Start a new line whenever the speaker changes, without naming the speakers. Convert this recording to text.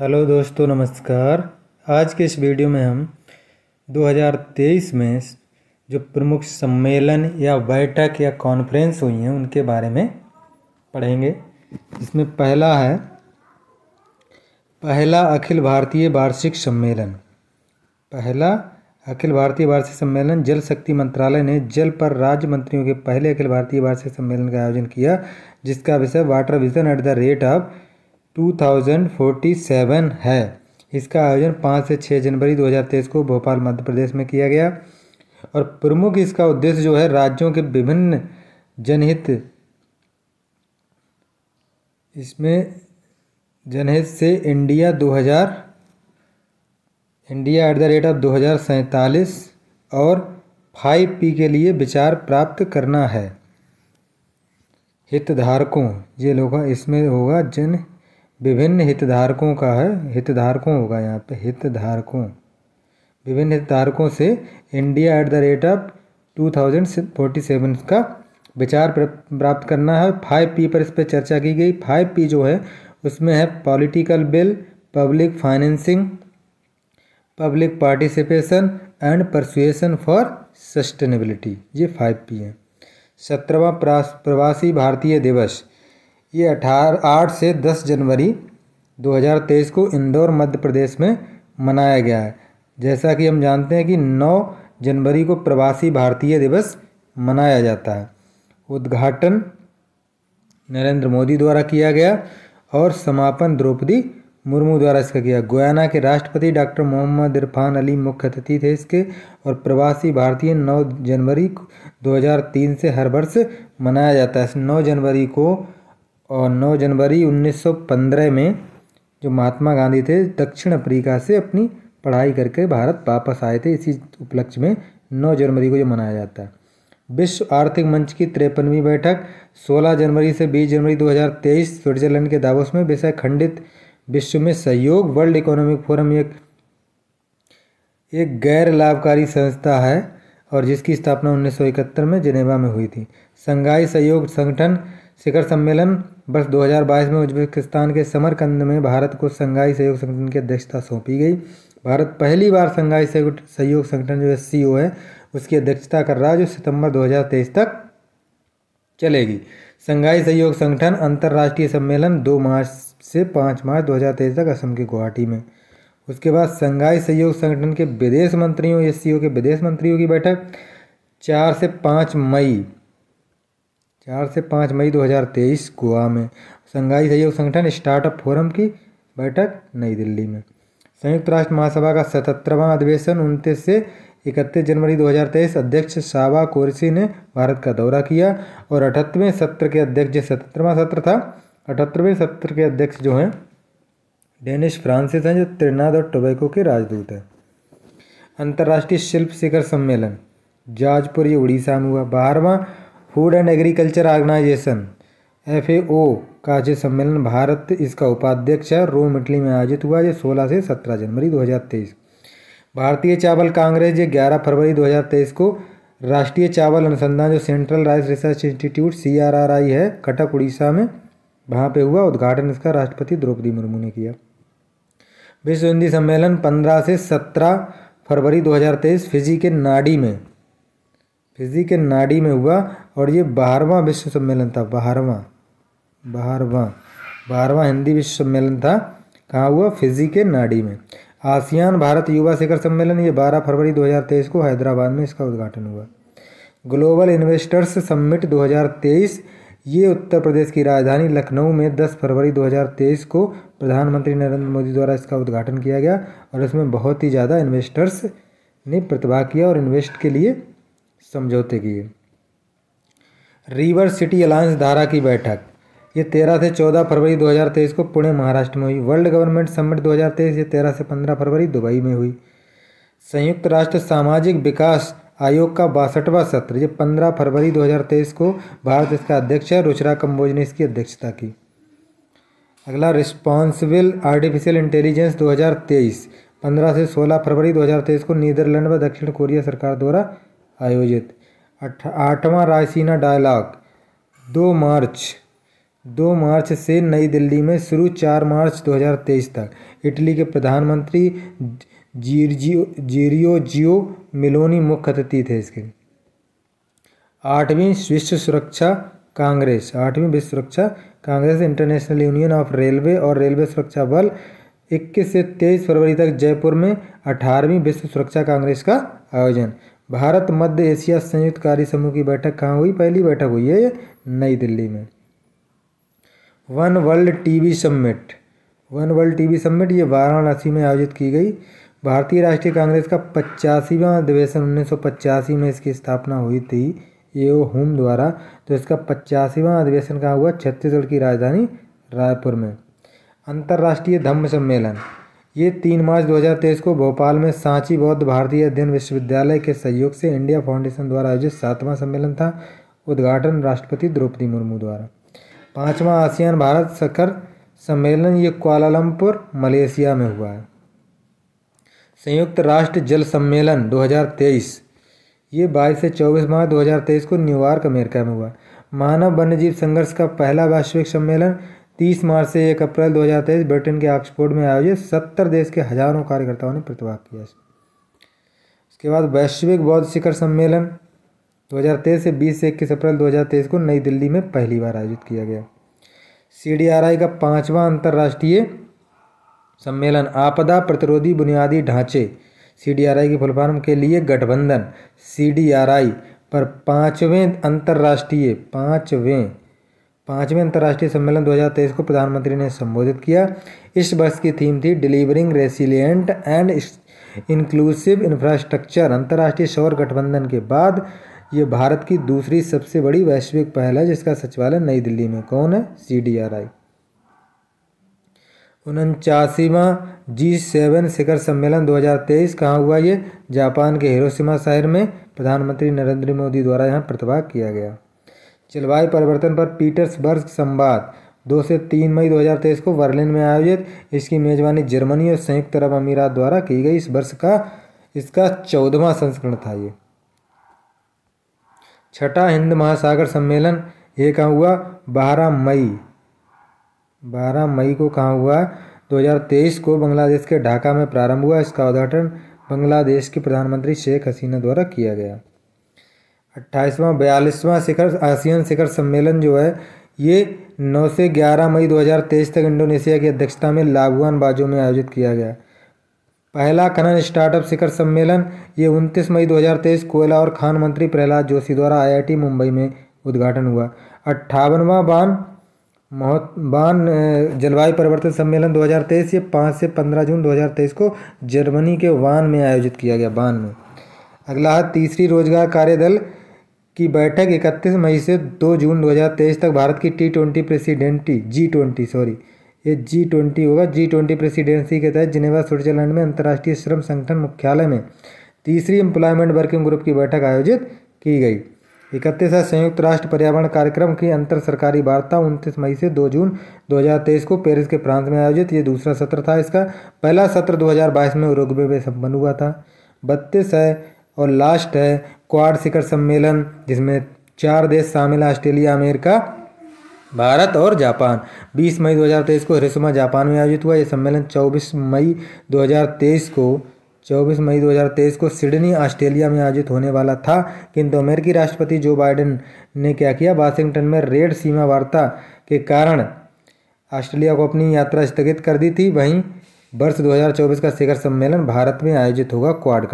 hello दोस्तों नमस्कार आज के इस वीडियो में हम 2023 में जो प्रमुख सम्मेलन या बैठक या कॉन्फ्रेंस हुई हैं उनके बारे में पढ़ेंगे इसमें पहला है पहला अखिल भारतीय वार्षिक सम्मेलन पहला अखिल भारतीय वार्षिक सम्मेलन जल शक्ति मंत्रालय ने जल पर राज्य मंत्रियों के पहले अखिल भारतीय वार्षिक सम्मेलन का आयोजन किया जिसका विषय water vision at the rate of 2047 है इसका आयोजन 5 से 6 जनवरी 2023 को भोपाल मध्य प्रदेश में किया गया और प्रमुख इसका उद्देश्य जो है राज्यों के विभिन्न जनहित इसमें जनहित से India 2000 India at the rate of दो और फाइव पी के लिए विचार प्राप्त करना है हितधारकों ये लोग इसमें होगा जन विभिन्न हितधारकों का है हितधारकों होगा यहाँ पे हितधारकों विभिन्न हितधारकों से India at the rate of two thousand forty seven का विचार प्राप्त करना है फाइव पी पर इस पर चर्चा की गई फाइव पी जो है उसमें है political will public financing public participation and persuasion for sustainability ये फाइव पी हैं सत्रहवा प्रवासी भारतीय दिवस ये अठारह आठ से दस जनवरी 2023 को इंदौर मध्य प्रदेश में मनाया गया है जैसा कि हम जानते हैं कि 9 जनवरी को प्रवासी भारतीय दिवस मनाया जाता है उद्घाटन नरेंद्र मोदी द्वारा किया गया और समापन द्रौपदी मुर्मू द्वारा इसका किया गोयाना के राष्ट्रपति डॉक्टर मोहम्मद इरफान अली मुख्य अतिथि थे इसके और प्रवासी भारतीय 9 जनवरी 2003 से हर वर्ष मनाया जाता है 9 जनवरी को और 9 जनवरी 1915 में जो महात्मा गांधी थे दक्षिण अफ्रीका से अपनी पढ़ाई करके भारत वापस आए थे इसी उपलक्ष्य में 9 जनवरी को ये मनाया जाता है विश्व आर्थिक मंच की तिरपनवीं बैठक 16 जनवरी से 20 जनवरी 2023 स्विट्जरलैंड के दावोस में विषय खंडित विश्व में सहयोग वर्ल्ड इकोनॉमिक फोरम एक एक गैर लाभकारी संस्था है और जिसकी स्थापना 1971 में जिनेवा में हुई थी संघाई सहयोग संगठन शिखर सम्मेलन वर्ष 2022 में उज्बेकिस्तान के समरकंद में भारत को संघाई सहयोग संगठन की अध्यक्षता सौंपी गई भारत पहली बार संघाई सहयोग संगठन जो एस है उसकी अध्यक्षता कर रहा है जो सितंबर 2023 तक चलेगी संघाई सहयोग संगठन अंतर्राष्ट्रीय सम्मेलन 2 मार्च से 5 मार्च 2023 तक असम के गुवाहाटी में उसके बाद संघाई सहयोग संगठन के विदेश मंत्रियों एस के विदेश मंत्रियों की बैठक चार से पाँच मई चार से पाँच मई 2023 गोवा में संघाई सहयोग संगठन स्टार्टअप फोरम की बैठक नई दिल्ली में संयुक्त राष्ट्र महासभा का सतहत्तरवां अधिवेशन उनतीस से इकतीस जनवरी 2023 अध्यक्ष साबा कोरसी ने भारत का दौरा किया और अठहत्तरवें सत्र के अध्यक्ष जो सतहत्तरवां सत्र था अठहत्तरवें सत्र के अध्यक्ष जो हैं डेनिश फ्रांसिस हैं जो त्रिनाद और टोबैको के राजदूत हैं अंतर्राष्ट्रीय शिल्प शिखर सम्मेलन जाजपुर ये उड़ीसा में हुआ बारहवा food and agriculture organisation F का जो सम्मेलन भारत इसका उपाध्यक्ष है रोम इटली में आयोजित हुआ ये 16 से 17 जनवरी 2023 भारतीय चावल कांग्रेस ये 11 फरवरी 2023 को राष्ट्रीय चावल अनुसंधान जो central rice research institute C है कटक उड़ीसा में वहाँ पर हुआ उद्घाटन इसका राष्ट्रपति द्रौपदी मुर्मू ने किया विश्व हिंदी सम्मेलन 15 से 17 फरवरी 2023 फिजी के नाडी में फिजी के नाडी में हुआ और ये बारहवा विश्व सम्मेलन था बारहवा बारहवा बारहवा हिंदी विश्व सम्मेलन था कहाँ हुआ फिजी के नाडी में आसियान भारत युवा शिखर सम्मेलन ये 12 फरवरी 2023 को हैदराबाद में इसका उद्घाटन हुआ ग्लोबल इन्वेस्टर्स समिट 2023 ये उत्तर प्रदेश की राजधानी लखनऊ में 10 फरवरी 2023 को प्रधानमंत्री नरेंद्र मोदी द्वारा इसका उद्घाटन किया गया और इसमें बहुत ही ज़्यादा इन्वेस्टर्स ने प्रतिभाग किया और इन्वेस्ट के लिए समझौते की रिवर सिटी अलायंस धारा की बैठक ये तेरह से चौदह फरवरी 2023 को पुणे महाराष्ट्र में हुई वर्ल्ड गवर्नमेंट समिट 2023 ये तेरह से पंद्रह फरवरी दुबई में हुई संयुक्त राष्ट्र सामाजिक विकास आयोग का बासठवां सत्र ये पंद्रह फरवरी 2023 को भारत इसका अध्यक्ष है रुचरा कम्बोज ने इसकी अध्यक्षता की अगला रिस्पॉन्सिबल आर्टिफिशियल इंटेलिजेंस 2023 पंद्रह से सोलह फरवरी तेईस को नीदरलैंड व दक्षिण कोरिया सरकार द्वारा आयोजित आठवां रायसीना डायलॉग दो मार्च दो मार्च से नई दिल्ली में शुरू चार मार्च 2023 तक इटली के प्रधानमंत्री जीरजियो जीरियो जियो मिलोनी मुख्य अतिथि थे इसके आठवीं विश्व सुरक्षा कांग्रेस आठवीं विश्व सुरक्षा congress international union of railways और रेलवे सुरक्षा बल 21 से 23 फरवरी तक जयपुर में अठारहवीं विश्व सुरक्षा कांग्रेस का आयोजन भारत मध्य एशिया संयुक्त कार्य समूह की बैठक कहाँ हुई पहली बैठक हुई है नई दिल्ली में one world TV summit one world TV summit ये वाराणसी में आयोजित की गई भारतीय राष्ट्रीय कांग्रेस का पचासीवा अधिवेशन उन्नीस में इसकी स्थापना हुई थी ए होम द्वारा तो इसका पचासीवा अधिवेशन कहाँ हुआ छत्तीसगढ़ की राजधानी रायपुर में अंतर्राष्ट्रीय धम्म सम्मेलन ये तीन मार्च 2023 को भोपाल में सांची बौद्ध भारतीय अध्ययन विश्वविद्यालय के सहयोग से इंडिया फाउंडेशन द्वारा आयोजित सातवां सम्मेलन था उद्घाटन राष्ट्रपति द्रौपदी मुर्मू द्वारा पाँचवा आसियान भारत शखर सम्मेलन ये क्वालालंपुर मलेशिया में हुआ है संयुक्त राष्ट्र जल सम्मेलन 2023 ये 22 से 24 मार्च 2023 को न्यूयॉर्क अमेरिका में हुआ मानव वन्यजीव संघर्ष का पहला वैश्विक सम्मेलन तीस मार्च से एक अप्रैल तेईस ब्रिटेन के ऑक्सफोर्ड में आयोजित सत्तर देश के हजारों कार्यकर्ताओं ने प्रतिभाग किया उसके बाद वैश्विक बौद्ध शिखर सम्मेलन 2023 से 20 से इक्कीस अप्रैल 2023 को नई दिल्ली में पहली बार आयोजित किया गया सीडीआरआई का पांचवा अंतर्राष्ट्रीय सम्मेलन आपदा प्रतिरोधी बुनियादी ढांचे सीडीआरआई की फुलफार्म के लिए गठबंधन सीडीआरआई पर पाँचवें अंतर्राष्ट्रीय पाँचवें पाँचवें अंतर्राष्ट्रीय सम्मेलन 2023 को प्रधानमंत्री ने संबोधित किया इस वर्ष की थीम थी delivering resilient and inclusive infrastructure अंतर्राष्ट्रीय सौर गठबंधन के बाद ये भारत की दूसरी सबसे बड़ी वैश्विक पहल है जिसका सचिवालय नई दिल्ली में कौन है सी डी आर आई उनचासीवा जी सेवन शिखर सम्मेलन 2023 कहाँ हुआ ये जापान के हिरोशिमा शहर में प्रधानमंत्री नरेंद्र मोदी द्वारा यहाँ प्रतिभाग किया गया जलवायु परिवर्तन पर पीटर्सबर्ग संवाद दो से तीन मई 2023 को बर्लिन में आयोजित इसकी मेजबानी जर्मनी और संयुक्त अरब अमीरात द्वारा की गई इस वर्ष का इसका चौदहवा संस्करण था ये छठा हिंद महासागर सम्मेलन ये कहाँ हुआ बारह मई बारह मई को कहाँ हुआ 2023 को बांग्लादेश के ढाका में प्रारंभ हुआ इसका उद्घाटन बांग्लादेश की प्रधानमंत्री शेख हसीना द्वारा किया गया अट्ठाईसवां बयालीसवां शिखर आसियान शिखर सम्मेलन जो है ये 9 से 11 मई 2023 तक इंडोनेशिया की अध्यक्षता में लाभवान बाजू में आयोजित किया गया पहला खनन स्टार्टअप शिखर सम्मेलन ये 29 मई 2023 कोयला और खान मंत्री प्रहलाद जोशी द्वारा आईआईटी मुंबई में उद्घाटन हुआ अट्ठावनवा बान महोत् बान जलवायु परिवर्तन सम्मेलन 2023 ये 5 से 15 जून 2023 को जर्मनी के वान में आयोजित किया गया बान में अगला है तीसरी रोजगार कार्यदल की बैठक 31 मई से 2 जून 2023 तक भारत की T twenty presidency G twenty sorry ये जी ट्वेंटी होगा जी ट्वेंटी प्रेसिडेंसी के तहत जिनेवा स्विट्जरलैंड में अंतर्राष्ट्रीय श्रम संगठन मुख्यालय में तीसरी एम्प्लॉयमेंट वर्किंग ग्रुप की बैठक आयोजित की गई इकतीस संयुक्त राष्ट्र पर्यावरण कार्यक्रम की अंतर सरकारी वार्ता उनतीस मई से दो जून तेईस को पेरिस के प्रांत में आयोजित ये दूसरा सत्र था इसका पहला सत्र बाईस में उरुग्वे में संपन्न हुआ था बत्तीस है और लास्ट है क्वाड शिखर सम्मेलन जिसमें चार देश शामिल हैं ऑस्ट्रेलिया अमेरिका भारत और जापान 20 मई 2023 को हिरोशिमा जापान में आयोजित हुआ यह सम्मेलन 24 मई 2023 को 24 मई 2023 को सिडनी ऑस्ट्रेलिया में आयोजित होने वाला था किंतु अमेरिकी राष्ट्रपति जो बाइडेन ने क्या किया वाशिंगटन में रेड सीमा वार्ता के कारण ऑस्ट्रेलिया को अपनी यात्रा स्थगित कर दी थी वहीं वर्ष 2024 का शिखर सम्मेलन भारत में आयोजित होगा क्वाड